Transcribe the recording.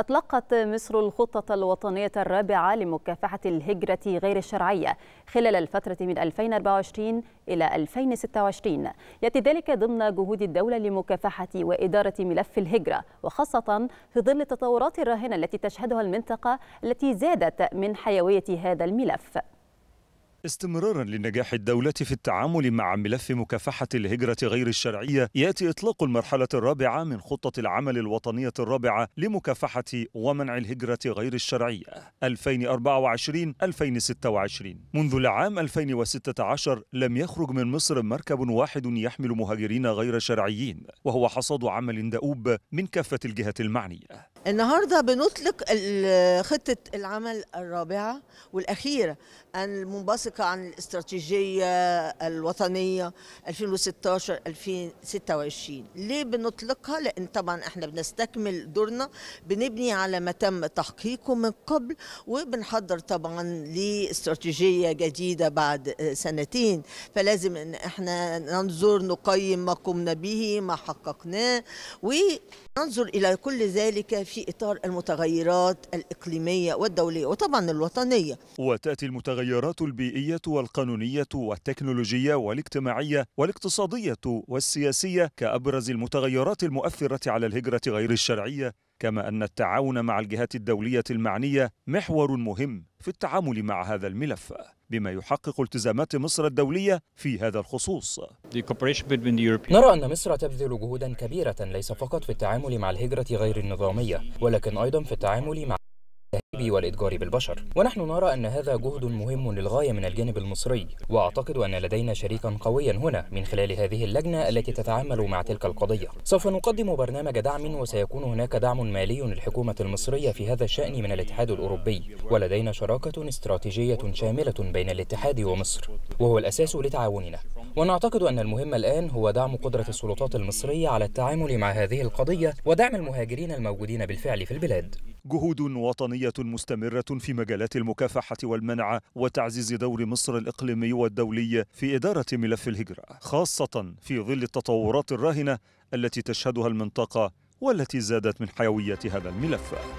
أطلقت مصر الخطة الوطنية الرابعة لمكافحة الهجرة غير الشرعية خلال الفترة من 2024 إلى 2026 يأتي ذلك ضمن جهود الدولة لمكافحة وإدارة ملف الهجرة وخاصة في ظل التطورات الراهنة التي تشهدها المنطقة التي زادت من حيوية هذا الملف استمرارا لنجاح الدولة في التعامل مع ملف مكافحة الهجرة غير الشرعية يأتي إطلاق المرحلة الرابعة من خطة العمل الوطنية الرابعة لمكافحة ومنع الهجرة غير الشرعية 2024-2026 منذ العام 2016 لم يخرج من مصر مركب واحد يحمل مهاجرين غير شرعيين وهو حصاد عمل دؤوب من كافة الجهات المعنية النهارده بنطلق خطه العمل الرابعه والاخيره المنبثقه عن الاستراتيجيه الوطنيه 2016 2026 ليه بنطلقها لان طبعا احنا بنستكمل دورنا بنبني على ما تم تحقيقه من قبل وبنحضر طبعا لاستراتيجيه جديده بعد سنتين فلازم ان احنا ننظر نقيم ما قمنا به ما حققناه وننظر الى كل ذلك في إطار المتغيرات الإقليمية والدولية وطبعا الوطنية وتأتي المتغيرات البيئية والقانونية والتكنولوجية والاجتماعية والاقتصادية والسياسية كأبرز المتغيرات المؤثرة على الهجرة غير الشرعية كما أن التعاون مع الجهات الدولية المعنية محور مهم في التعامل مع هذا الملف بما يحقق التزامات مصر الدولية في هذا الخصوص نرى أن مصر تبذل جهودا كبيرة ليس فقط في التعامل مع الهجرة غير النظامية ولكن أيضا في التعامل مع الطب والإتجار بالبشر ونحن نرى أن هذا جهد مهم للغاية من الجانب المصري وأعتقد أن لدينا شريكا قويا هنا من خلال هذه اللجنة التي تتعامل مع تلك القضية سوف نقدم برنامج دعم وسيكون هناك دعم مالي للحكومة المصرية في هذا الشأن من الاتحاد الأوروبي ولدينا شراكة استراتيجية شاملة بين الاتحاد ومصر وهو الأساس لتعاوننا ونعتقد أن المهم الآن هو دعم قدرة السلطات المصرية على التعامل مع هذه القضية ودعم المهاجرين الموجودين بالفعل في البلاد جهود وطنية مستمرة في مجالات المكافحة والمنع وتعزيز دور مصر الإقليمي والدولي في إدارة ملف الهجرة خاصة في ظل التطورات الراهنة التي تشهدها المنطقة والتي زادت من حيوية هذا الملف